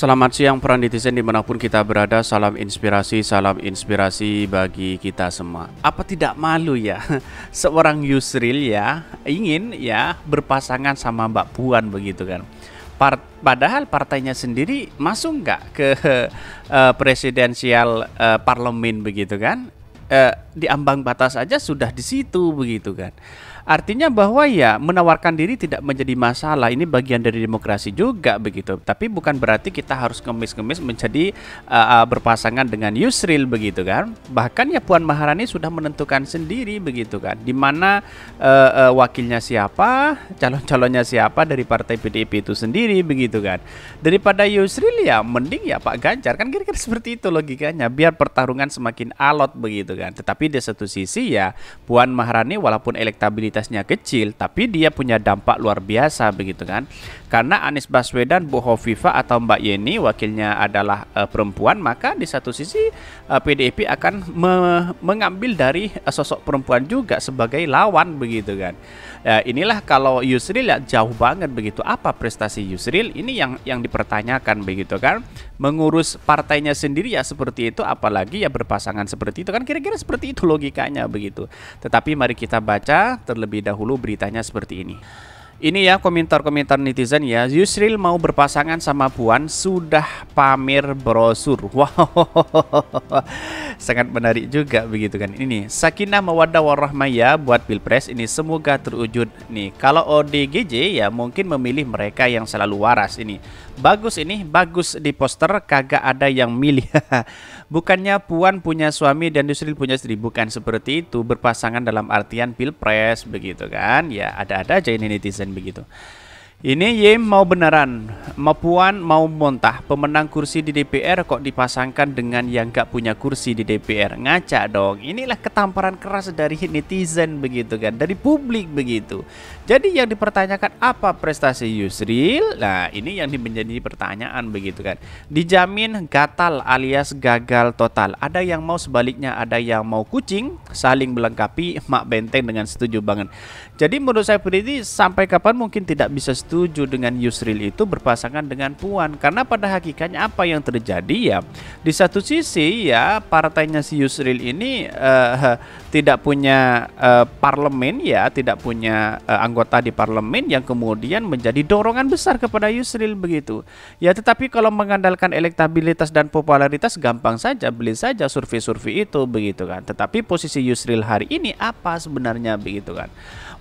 Selamat siang peran netizen dimanapun kita berada Salam inspirasi, salam inspirasi bagi kita semua Apa tidak malu ya Seorang Yusril ya Ingin ya berpasangan sama Mbak Puan begitu kan Part, Padahal partainya sendiri masuk nggak ke uh, presidensial uh, parlemen begitu kan uh, Di ambang batas aja sudah di situ begitu kan Artinya bahwa ya menawarkan diri tidak menjadi masalah. Ini bagian dari demokrasi juga begitu. Tapi bukan berarti kita harus ngemis-ngemis menjadi uh, berpasangan dengan Yusril begitu kan. Bahkan ya Puan Maharani sudah menentukan sendiri begitu kan. Di mana uh, uh, wakilnya siapa, calon-calonnya siapa dari partai PDIP itu sendiri begitu kan. Daripada Yusril ya mending ya Pak Ganjar kan kira-kira seperti itu logikanya biar pertarungan semakin alot begitu kan. Tetapi di satu sisi ya Puan Maharani walaupun elektabilitas elektabilitasnya kecil, tapi dia punya dampak luar biasa begitu kan? Karena Anies Baswedan, Bu Hovifa atau Mbak Yeni wakilnya adalah uh, perempuan, maka di satu sisi uh, eh, PDIP akan me mengambil dari uh, sosok perempuan juga sebagai lawan begitu kan? Ya, inilah kalau Yusril ya jauh banget begitu apa prestasi Yusril ini yang yang dipertanyakan begitu kan mengurus partainya sendiri ya seperti itu apalagi ya berpasangan seperti itu kan kira-kira seperti itu logikanya begitu tetapi mari kita baca terlebih dahulu beritanya seperti ini ini ya komentar-komentar netizen ya. Yusril mau berpasangan sama Puan sudah pamer brosur. Wow. Sangat menarik juga begitu kan. Ini Sakinah Mawaddah Warahmah ya buat Pilpres ini semoga terwujud nih. Kalau ODGJ ya mungkin memilih mereka yang selalu waras ini. Bagus ini, bagus di poster kagak ada yang milih. Bukannya Puan punya suami dan Yusril punya istri, bukan seperti itu berpasangan dalam artian Pilpres begitu kan. Ya ada-ada aja ini netizen begitu ini Yem mau beneran, mau puan mau montah. Pemenang kursi di DPR kok dipasangkan dengan yang gak punya kursi di DPR. Ngaca dong. Inilah ketamparan keras dari netizen begitu kan, dari publik begitu. Jadi yang dipertanyakan apa prestasi Yusril? Nah, ini yang menjadi pertanyaan begitu kan. Dijamin gatal alias gagal total. Ada yang mau sebaliknya, ada yang mau kucing, saling melengkapi mak benteng dengan setuju banget. Jadi menurut saya pribadi sampai kapan mungkin tidak bisa setuju dengan Yusril itu berpasangan dengan Puan karena pada hakikatnya apa yang terjadi ya di satu sisi ya partainya si Yusril ini uh, tidak punya uh, parlemen ya tidak punya uh, anggota di parlemen yang kemudian menjadi dorongan besar kepada Yusril begitu ya tetapi kalau mengandalkan elektabilitas dan popularitas gampang saja beli saja survei-survei itu begitu kan tetapi posisi Yusril hari ini apa sebenarnya begitu kan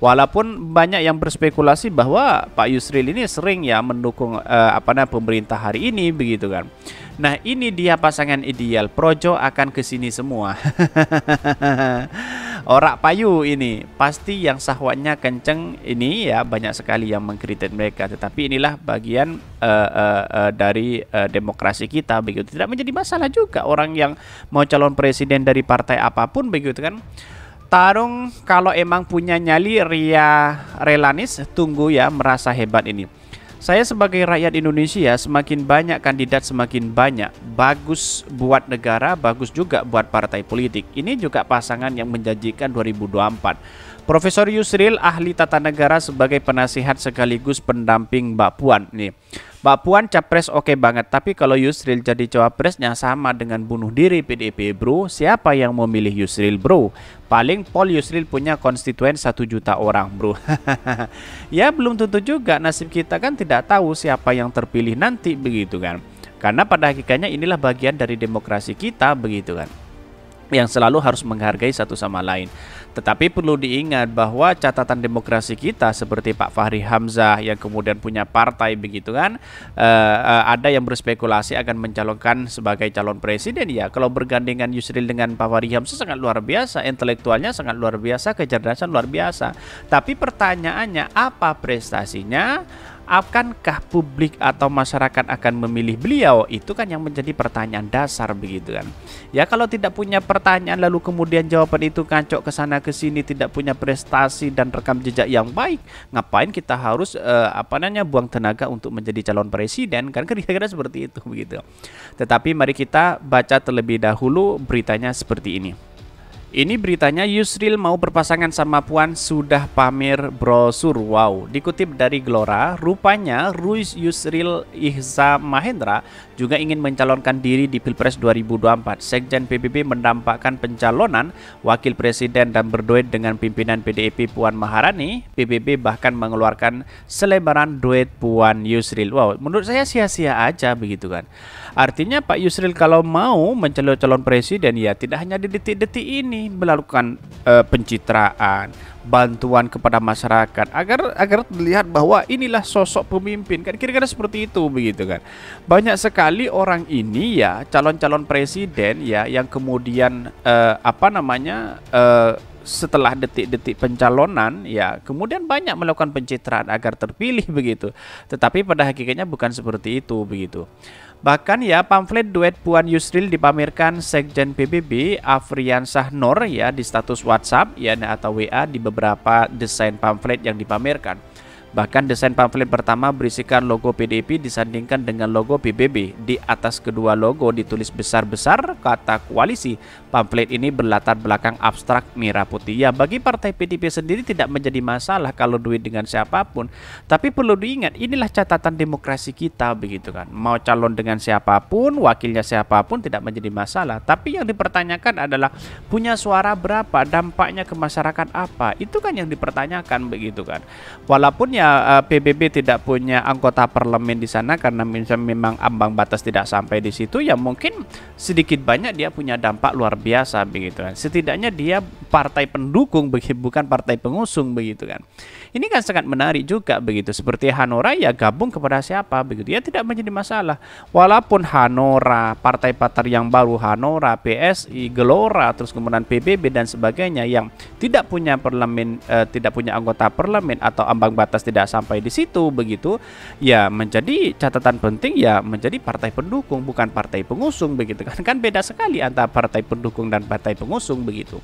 walaupun banyak yang berspekulasi bahwa Pak Yusril Yusril ini sering ya mendukung uh, apa namanya pemerintah hari ini begitu kan. Nah, ini dia pasangan ideal. Projo akan ke sini semua. Orak payu ini pasti yang sahwatnya kenceng ini ya banyak sekali yang mengkritik mereka. Tetapi inilah bagian uh, uh, uh, dari uh, demokrasi kita begitu. Tidak menjadi masalah juga orang yang mau calon presiden dari partai apapun begitu kan. Tarung kalau emang punya nyali Ria Relanis tunggu ya merasa hebat ini. Saya sebagai rakyat Indonesia semakin banyak kandidat semakin banyak. Bagus buat negara, bagus juga buat partai politik. Ini juga pasangan yang menjanjikan 2024. Profesor Yusril ahli tata negara sebagai penasihat sekaligus pendamping Mbak Puan nih. Mbak Puan capres oke okay banget, tapi kalau Yusril jadi cawapresnya sama dengan bunuh diri PDIP bro, siapa yang memilih Yusril bro? Paling Pol Yusril punya konstituen satu juta orang bro. ya belum tentu juga nasib kita kan tidak tahu siapa yang terpilih nanti begitu kan. Karena pada hakikatnya inilah bagian dari demokrasi kita begitu kan yang selalu harus menghargai satu sama lain. Tetapi perlu diingat bahwa catatan demokrasi kita seperti Pak Fahri Hamzah yang kemudian punya partai begitu kan, uh, uh, ada yang berspekulasi akan mencalonkan sebagai calon presiden ya. Kalau bergandengan Yusril dengan Pak Fahri Hamzah sangat luar biasa, intelektualnya sangat luar biasa, kecerdasan luar biasa. Tapi pertanyaannya apa prestasinya? Akankah publik atau masyarakat akan memilih beliau? Itu kan yang menjadi pertanyaan dasar begitu kan. Ya kalau tidak punya pertanyaan lalu kemudian jawaban itu kacau ke sana ke sini tidak punya prestasi dan rekam jejak yang baik, ngapain kita harus eh, apa namanya buang tenaga untuk menjadi calon presiden kan kira-kira seperti itu begitu. Tetapi mari kita baca terlebih dahulu beritanya seperti ini. Ini beritanya Yusril mau berpasangan sama Puan sudah pamer brosur. Wow, dikutip dari Glora, rupanya Ruiz Yusril Ihza Mahendra juga ingin mencalonkan diri di Pilpres 2024. Sekjen PBB mendampakkan pencalonan wakil presiden dan berduet dengan pimpinan PDIP Puan Maharani. PBB bahkan mengeluarkan selebaran duet Puan Yusril. Wow, menurut saya sia-sia aja begitu kan. Artinya Pak Yusril kalau mau mencalon calon presiden ya tidak hanya di detik-detik ini kami melakukan uh, pencitraan, bantuan kepada masyarakat agar agar terlihat bahwa inilah sosok pemimpin kan kira-kira seperti itu begitu kan. Banyak sekali orang ini ya calon-calon presiden ya yang kemudian uh, apa namanya uh, setelah detik-detik pencalonan ya kemudian banyak melakukan pencitraan agar terpilih begitu. Tetapi pada hakikatnya bukan seperti itu begitu. Bahkan ya pamflet duet Puan Yusril dipamerkan Sekjen PBB Afrian Sahnor ya di status WhatsApp ya atau WA di beberapa desain pamflet yang dipamerkan. Bahkan desain pamflet pertama berisikan logo PDIP disandingkan dengan logo PBB. Di atas kedua logo ditulis besar-besar kata koalisi. Pamflet ini berlatar belakang abstrak merah putih. Ya, bagi partai PDIP sendiri tidak menjadi masalah kalau duit dengan siapapun. Tapi perlu diingat, inilah catatan demokrasi kita begitu kan. Mau calon dengan siapapun, wakilnya siapapun tidak menjadi masalah. Tapi yang dipertanyakan adalah punya suara berapa, dampaknya ke masyarakat apa. Itu kan yang dipertanyakan begitu kan. Walaupun ya uh, PBB tidak punya anggota parlemen di sana karena memang ambang batas tidak sampai di situ ya mungkin sedikit banyak dia punya dampak luar biasa begitu kan. Setidaknya dia partai pendukung bukan partai pengusung begitu kan. Ini kan sangat menarik juga begitu. Seperti Hanora ya gabung kepada siapa begitu ya tidak menjadi masalah. Walaupun Hanora, partai-partai yang baru Hanora, PSI, Gelora terus kemudian PBB dan sebagainya yang tidak punya parlemen eh, tidak punya anggota parlemen atau ambang batas tidak sampai di situ begitu ya menjadi catatan penting ya menjadi partai pendukung bukan partai pengusung begitu kan kan beda sekali antara partai pendukung dan partai pengusung begitu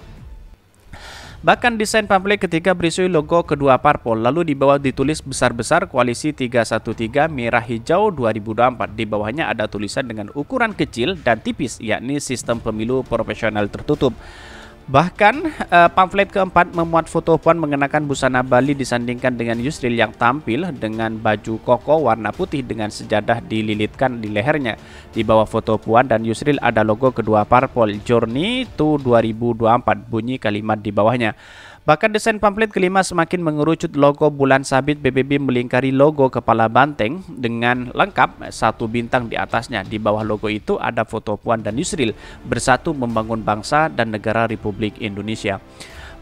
Bahkan desain pamflet ketika berisi logo kedua parpol lalu di bawah ditulis besar-besar koalisi 313 merah hijau 2024. Di bawahnya ada tulisan dengan ukuran kecil dan tipis yakni sistem pemilu profesional tertutup. Bahkan uh, pamflet keempat memuat foto Puan mengenakan busana Bali disandingkan dengan Yusril yang tampil dengan baju koko warna putih dengan sejadah dililitkan di lehernya. Di bawah foto Puan dan Yusril ada logo kedua parpol Journey to 2024 bunyi kalimat di bawahnya. Bahkan desain pamflet kelima semakin mengerucut logo bulan sabit BBB melingkari logo kepala banteng dengan lengkap satu bintang di atasnya. Di bawah logo itu ada foto Puan dan Yusril bersatu membangun bangsa dan negara Republik Indonesia.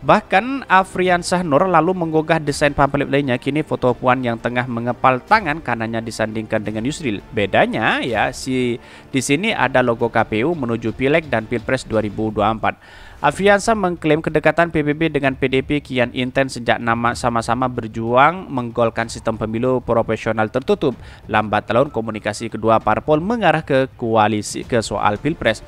Bahkan Afrian Nur lalu menggugah desain pamflet lainnya kini foto Puan yang tengah mengepal tangan kanannya disandingkan dengan Yusril. Bedanya ya si di sini ada logo KPU menuju Pileg dan Pilpres 2024. Afriansah mengklaim kedekatan PBB dengan PDP kian intens sejak nama sama-sama berjuang menggolkan sistem pemilu profesional tertutup. Lambat laun komunikasi kedua parpol mengarah ke koalisi ke soal Pilpres.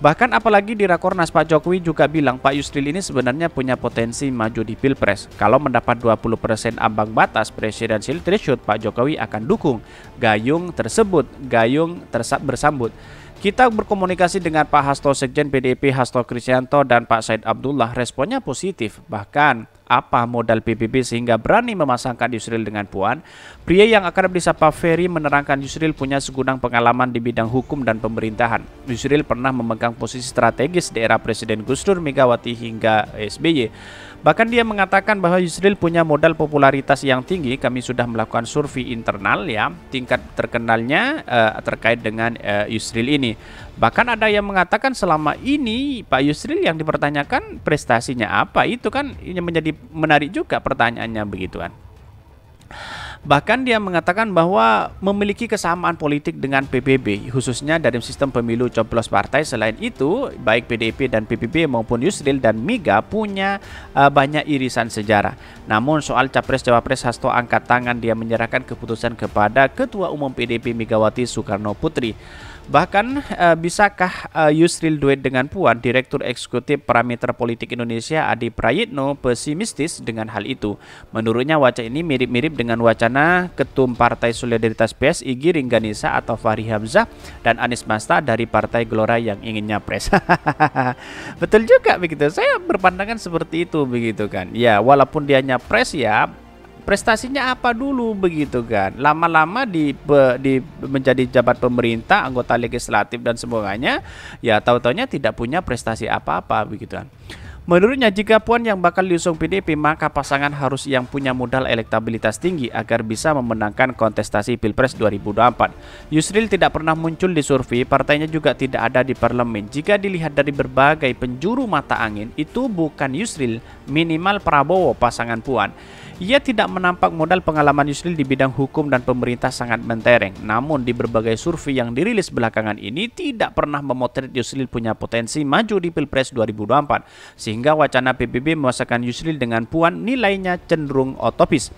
Bahkan apalagi di Rakornas Pak Jokowi juga bilang Pak Yusril ini sebenarnya punya potensi maju di Pilpres. Kalau mendapat 20% ambang batas presidensial threshold Pak Jokowi akan dukung gayung tersebut, gayung tersab bersambut. Kita berkomunikasi dengan Pak Hasto Sekjen PDIP Hasto Kristianto dan Pak Said Abdullah responnya positif. Bahkan apa modal PBB sehingga berani memasangkan Yusril dengan Puan? Pria yang akrab disapa Ferry menerangkan Yusril punya segudang pengalaman di bidang hukum dan pemerintahan. Yusril pernah memegang posisi strategis di era Presiden Gus Dur, Megawati hingga SBY. Bahkan dia mengatakan bahwa Yusril punya modal popularitas yang tinggi. Kami sudah melakukan survei internal ya, tingkat terkenalnya uh, terkait dengan uh, Yusril ini. Bahkan ada yang mengatakan selama ini Pak Yusril yang dipertanyakan prestasinya apa itu kan ini menjadi menarik juga pertanyaannya begitu kan. Bahkan dia mengatakan bahwa memiliki kesamaan politik dengan PBB, khususnya dari sistem pemilu coblos partai. Selain itu, baik PDIP dan PBB maupun Yusril dan Miga punya uh, banyak irisan sejarah. Namun soal capres-cawapres Hasto angkat tangan dia menyerahkan keputusan kepada Ketua Umum PDIP Megawati Soekarno Putri. Bahkan uh, bisakah uh, Yusril duet dengan Puan, Direktur Eksekutif Parameter Politik Indonesia Adi Prayitno pesimistis dengan hal itu. Menurutnya wacana ini mirip-mirip dengan wacana Ketum Partai Solidaritas PSI Giring Ganesa atau Fahri Hamzah dan Anies Masta dari Partai Gelora yang ingin nyapres. Betul juga begitu. Saya berpandangan seperti itu begitu kan. Ya, walaupun dia nyapres ya prestasinya apa dulu begitu kan lama-lama di, di menjadi jabat pemerintah anggota legislatif dan semuanya ya tahu tahunya tidak punya prestasi apa-apa begitu kan Menurutnya jika Puan yang bakal diusung pdip maka pasangan harus yang punya modal elektabilitas tinggi agar bisa memenangkan kontestasi Pilpres 2024. Yusril tidak pernah muncul di survei, partainya juga tidak ada di parlemen. Jika dilihat dari berbagai penjuru mata angin, itu bukan Yusril, minimal Prabowo pasangan Puan. Ia tidak menampak modal pengalaman Yusril di bidang hukum dan pemerintah sangat mentereng. Namun di berbagai survei yang dirilis belakangan ini tidak pernah memotret Yusril punya potensi maju di Pilpres 2024. Sehingga wacana PBB memasakkan Yusril dengan Puan nilainya cenderung otopis.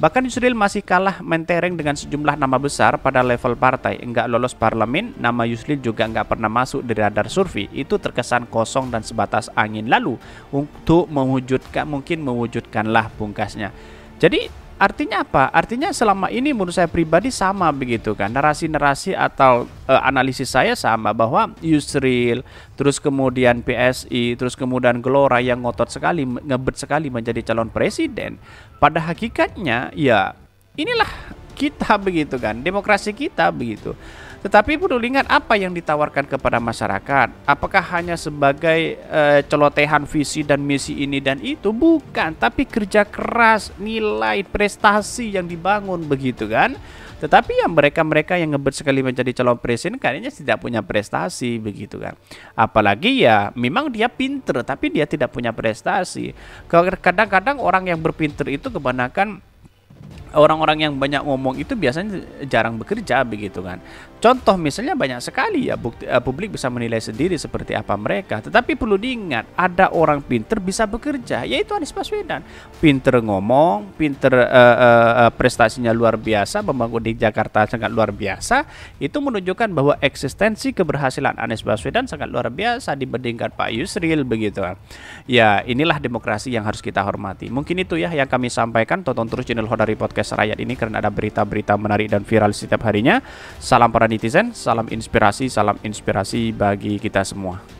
Bahkan Yusril masih kalah mentereng dengan sejumlah nama besar pada level partai. Enggak lolos parlemen, nama Yusril juga enggak pernah masuk di radar survei. Itu terkesan kosong dan sebatas angin lalu untuk mewujudkan mungkin mewujudkanlah pungkasnya. Jadi artinya apa? Artinya selama ini menurut saya pribadi sama begitu kan. Narasi-narasi atau uh, analisis saya sama bahwa Yusril, terus kemudian PSI, terus kemudian Gelora yang ngotot sekali, ngebet sekali menjadi calon presiden. Pada hakikatnya ya inilah kita begitu kan, demokrasi kita begitu. Tetapi perlu ingat apa yang ditawarkan kepada masyarakat. Apakah hanya sebagai e, celotehan visi dan misi ini dan itu? Bukan, tapi kerja keras, nilai, prestasi yang dibangun begitu kan. Tetapi yang mereka-mereka yang ngebet sekali menjadi calon presiden kayaknya tidak punya prestasi begitu kan. Apalagi ya memang dia pinter tapi dia tidak punya prestasi. Kadang-kadang orang yang berpinter itu kebanyakan orang-orang yang banyak ngomong itu biasanya jarang bekerja begitu kan. Contoh misalnya banyak sekali ya bukti, uh, publik bisa menilai sendiri seperti apa mereka. Tetapi perlu diingat ada orang pinter bisa bekerja yaitu Anies Baswedan. Pinter ngomong, pinter uh, uh, prestasinya luar biasa, membangun di Jakarta sangat luar biasa. Itu menunjukkan bahwa eksistensi keberhasilan Anies Baswedan sangat luar biasa dibandingkan Pak Yusril begitu kan. Ya inilah demokrasi yang harus kita hormati. Mungkin itu ya yang kami sampaikan. Tonton terus channel Hodari Podcast podcast rakyat ini karena ada berita-berita menarik dan viral setiap harinya. Salam para netizen, salam inspirasi, salam inspirasi bagi kita semua.